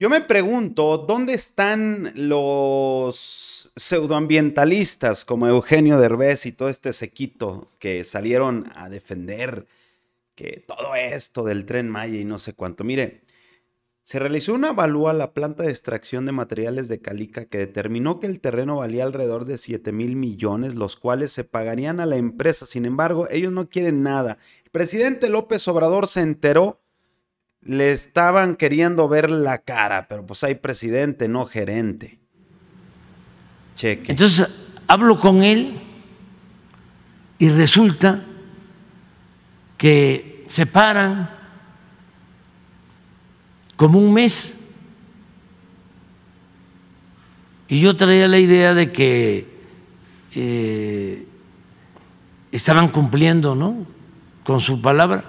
Yo me pregunto, ¿dónde están los pseudoambientalistas como Eugenio Derbez y todo este sequito que salieron a defender que todo esto del tren Maya y no sé cuánto? Mire, se realizó una evalúa a la planta de extracción de materiales de Calica que determinó que el terreno valía alrededor de 7 mil millones, los cuales se pagarían a la empresa. Sin embargo, ellos no quieren nada. El presidente López Obrador se enteró le estaban queriendo ver la cara, pero pues hay presidente, no gerente. Cheque. Entonces hablo con él y resulta que se paran como un mes. Y yo traía la idea de que eh, estaban cumpliendo ¿no? con su palabra.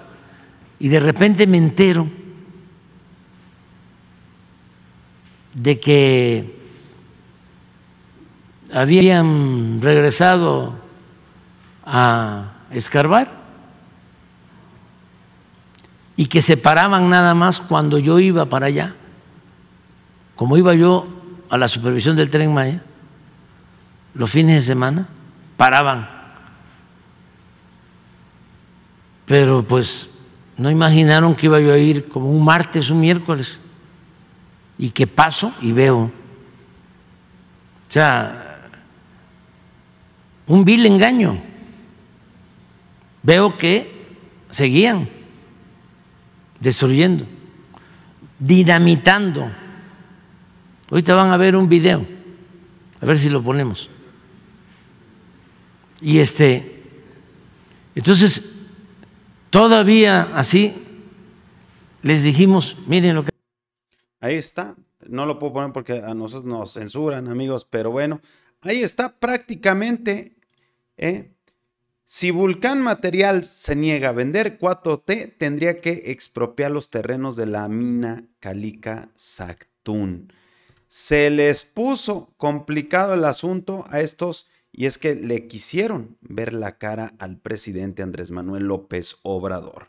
Y de repente me entero de que habían regresado a escarbar y que se paraban nada más cuando yo iba para allá. Como iba yo a la supervisión del tren Maya, los fines de semana paraban. Pero pues no imaginaron que iba yo a ir como un martes, un miércoles y que paso y veo. O sea, un vil engaño. Veo que seguían destruyendo, dinamitando. Ahorita van a ver un video, a ver si lo ponemos. Y este, entonces, todavía así les dijimos, miren lo que Ahí está. No lo puedo poner porque a nosotros nos censuran, amigos, pero bueno, ahí está prácticamente. ¿eh? Si Vulcán Material se niega a vender 4T, tendría que expropiar los terrenos de la mina Calica Sactún. Se les puso complicado el asunto a estos y es que le quisieron ver la cara al presidente Andrés Manuel López Obrador.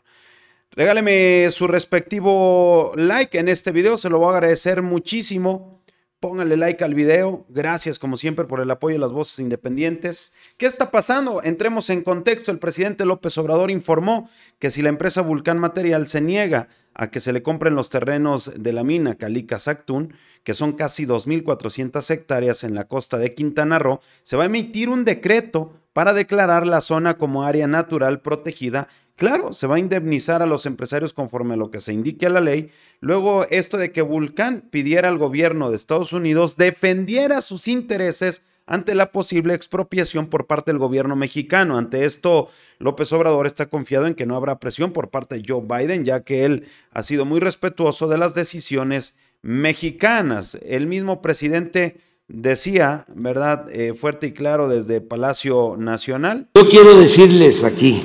Regáleme su respectivo like en este video, se lo voy a agradecer muchísimo. Póngale like al video. Gracias como siempre por el apoyo de las voces independientes. ¿Qué está pasando? Entremos en contexto. El presidente López Obrador informó que si la empresa Vulcán Material se niega a que se le compren los terrenos de la mina Calica Sactún, que son casi 2.400 hectáreas en la costa de Quintana Roo, se va a emitir un decreto para declarar la zona como área natural protegida Claro, se va a indemnizar a los empresarios conforme a lo que se indique a la ley. Luego, esto de que Vulcan pidiera al gobierno de Estados Unidos defendiera sus intereses ante la posible expropiación por parte del gobierno mexicano. Ante esto, López Obrador está confiado en que no habrá presión por parte de Joe Biden, ya que él ha sido muy respetuoso de las decisiones mexicanas. El mismo presidente decía, ¿verdad? Eh, fuerte y claro desde Palacio Nacional. Yo quiero decirles aquí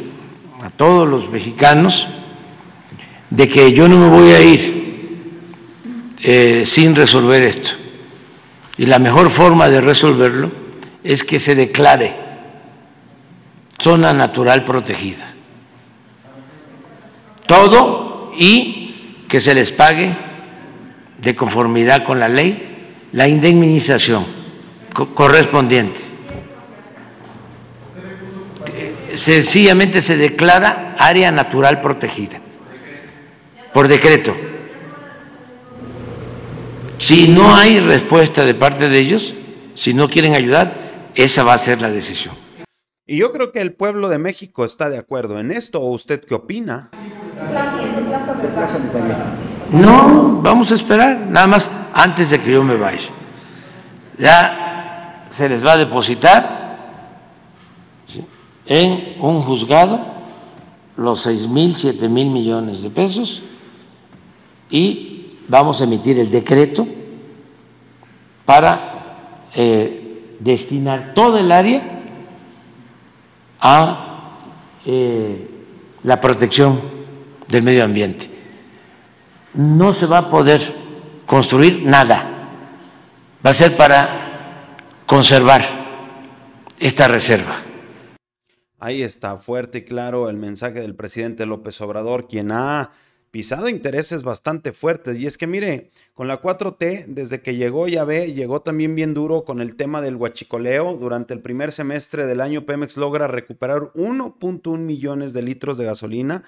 a todos los mexicanos de que yo no me voy a ir eh, sin resolver esto. Y la mejor forma de resolverlo es que se declare zona natural protegida. Todo y que se les pague de conformidad con la ley la indemnización correspondiente sencillamente se declara área natural protegida por decreto. Si no hay respuesta de parte de ellos, si no quieren ayudar, esa va a ser la decisión. Y yo creo que el pueblo de México está de acuerdo en esto. ¿O usted qué opina? No, vamos a esperar, nada más antes de que yo me vaya. Ya se les va a depositar en un juzgado los seis mil, siete mil millones de pesos y vamos a emitir el decreto para eh, destinar todo el área a eh, la protección del medio ambiente. No se va a poder construir nada, va a ser para conservar esta reserva. Ahí está fuerte y claro el mensaje del presidente López Obrador, quien ha pisado intereses bastante fuertes. Y es que mire, con la 4T, desde que llegó, ya ve, llegó también bien duro con el tema del huachicoleo. Durante el primer semestre del año, Pemex logra recuperar 1.1 millones de litros de gasolina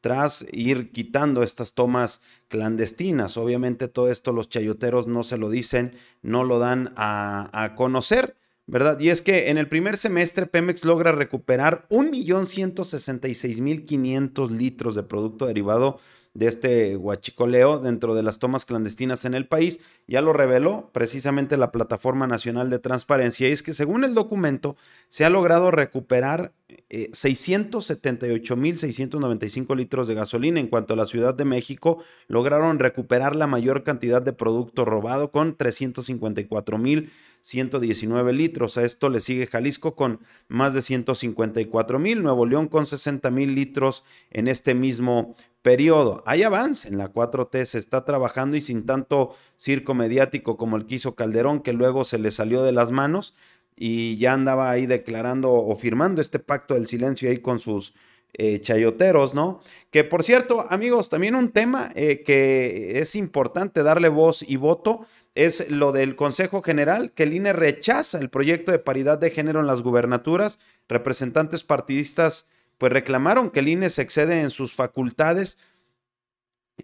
tras ir quitando estas tomas clandestinas. Obviamente todo esto los chayoteros no se lo dicen, no lo dan a, a conocer. ¿verdad? Y es que en el primer semestre Pemex logra recuperar 1.166.500 litros de producto derivado de este huachicoleo dentro de las tomas clandestinas en el país. Ya lo reveló precisamente la Plataforma Nacional de Transparencia y es que según el documento se ha logrado recuperar 678.695 eh, litros de gasolina. En cuanto a la Ciudad de México, lograron recuperar la mayor cantidad de producto robado con 354.119 litros. A esto le sigue Jalisco con más de 154.000, Nuevo León con 60.000 litros en este mismo periodo. Hay avance en la 4T, se está trabajando y sin tanto circo mediático como el que hizo Calderón, que luego se le salió de las manos y ya andaba ahí declarando o firmando este pacto del silencio ahí con sus eh, chayoteros, ¿no? Que por cierto, amigos, también un tema eh, que es importante darle voz y voto es lo del Consejo General, que el INE rechaza el proyecto de paridad de género en las gubernaturas. Representantes partidistas pues reclamaron que el INE se excede en sus facultades.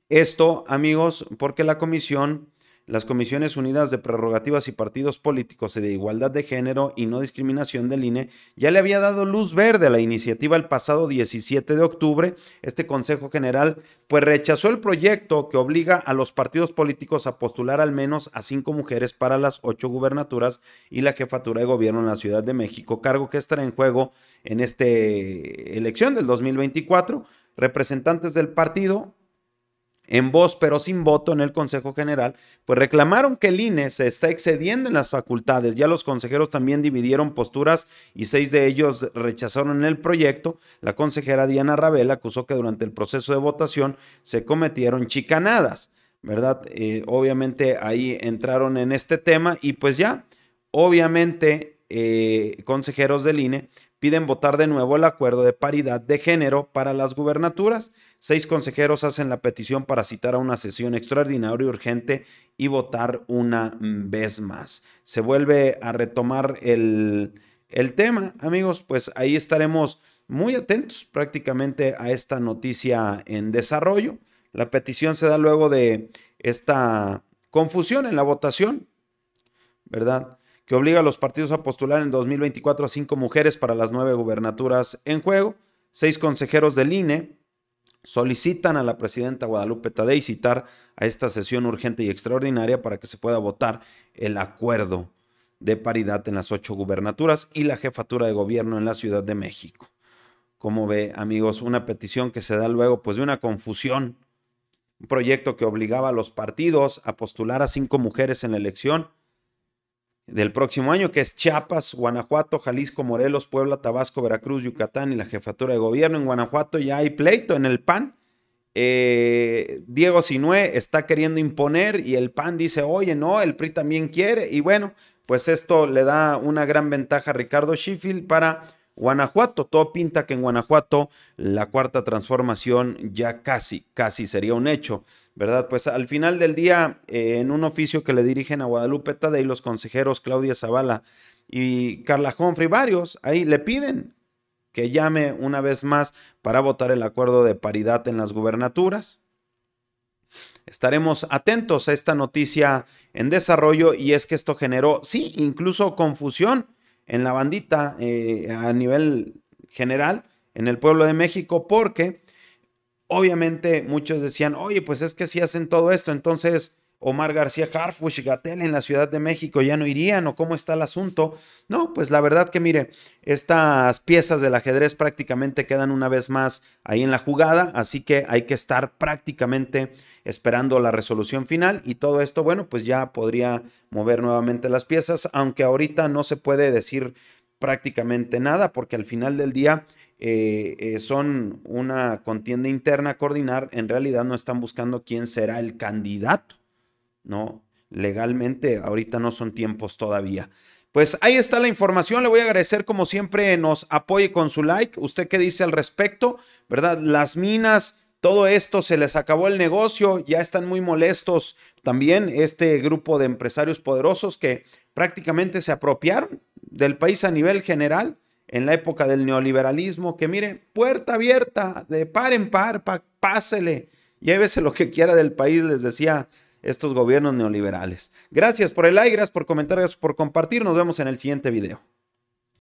Esto, amigos, porque la comisión las Comisiones Unidas de Prerrogativas y Partidos Políticos y de Igualdad de Género y No Discriminación del INE ya le había dado luz verde a la iniciativa el pasado 17 de octubre. Este Consejo General pues rechazó el proyecto que obliga a los partidos políticos a postular al menos a cinco mujeres para las ocho gubernaturas y la jefatura de gobierno en la Ciudad de México, cargo que estará en juego en esta elección del 2024. Representantes del partido en voz pero sin voto en el Consejo General, pues reclamaron que el INE se está excediendo en las facultades. Ya los consejeros también dividieron posturas y seis de ellos rechazaron el proyecto. La consejera Diana Rabel acusó que durante el proceso de votación se cometieron chicanadas, ¿verdad? Eh, obviamente ahí entraron en este tema y pues ya, obviamente eh, consejeros del INE piden votar de nuevo el acuerdo de paridad de género para las gubernaturas seis consejeros hacen la petición para citar a una sesión extraordinaria y urgente y votar una mm, vez más. Se vuelve a retomar el, el tema, amigos, pues ahí estaremos muy atentos prácticamente a esta noticia en desarrollo. La petición se da luego de esta confusión en la votación, ¿verdad? Que obliga a los partidos a postular en 2024 a cinco mujeres para las nueve gubernaturas en juego, seis consejeros del INE, solicitan a la presidenta Guadalupe Tadei citar a esta sesión urgente y extraordinaria para que se pueda votar el acuerdo de paridad en las ocho gubernaturas y la jefatura de gobierno en la Ciudad de México. Como ve, amigos, una petición que se da luego pues de una confusión, un proyecto que obligaba a los partidos a postular a cinco mujeres en la elección del próximo año, que es Chiapas, Guanajuato, Jalisco, Morelos, Puebla, Tabasco, Veracruz, Yucatán y la jefatura de gobierno. En Guanajuato ya hay pleito en el PAN. Eh, Diego Sinué está queriendo imponer y el PAN dice, oye, no, el PRI también quiere. Y bueno, pues esto le da una gran ventaja a Ricardo Sheffield para Guanajuato. Todo pinta que en Guanajuato la cuarta transformación ya casi, casi sería un hecho, ¿verdad? Pues al final del día, eh, en un oficio que le dirigen a Guadalupe Tadei, los consejeros Claudia Zavala y Carla Humphrey, varios ahí le piden que llame una vez más para votar el acuerdo de paridad en las gubernaturas. Estaremos atentos a esta noticia en desarrollo y es que esto generó, sí, incluso confusión en la bandita eh, a nivel general en el pueblo de México porque obviamente muchos decían, oye, pues es que si hacen todo esto, entonces Omar García Harfush, Gatel en la Ciudad de México ya no irían o cómo está el asunto. No, pues la verdad que mire, estas piezas del ajedrez prácticamente quedan una vez más ahí en la jugada, así que hay que estar prácticamente esperando la resolución final y todo esto, bueno, pues ya podría mover nuevamente las piezas, aunque ahorita no se puede decir prácticamente nada porque al final del día eh, eh, son una contienda interna a coordinar, en realidad no están buscando quién será el candidato ¿no? Legalmente, ahorita no son tiempos todavía. Pues ahí está la información. Le voy a agradecer, como siempre, nos apoye con su like. ¿Usted qué dice al respecto? ¿Verdad? Las minas, todo esto, se les acabó el negocio, ya están muy molestos también este grupo de empresarios poderosos que prácticamente se apropiaron del país a nivel general en la época del neoliberalismo, que mire, puerta abierta, de par en par, pásele, llévese lo que quiera del país, les decía estos gobiernos neoliberales. Gracias por el like, gracias por comentar, gracias por compartir. Nos vemos en el siguiente video.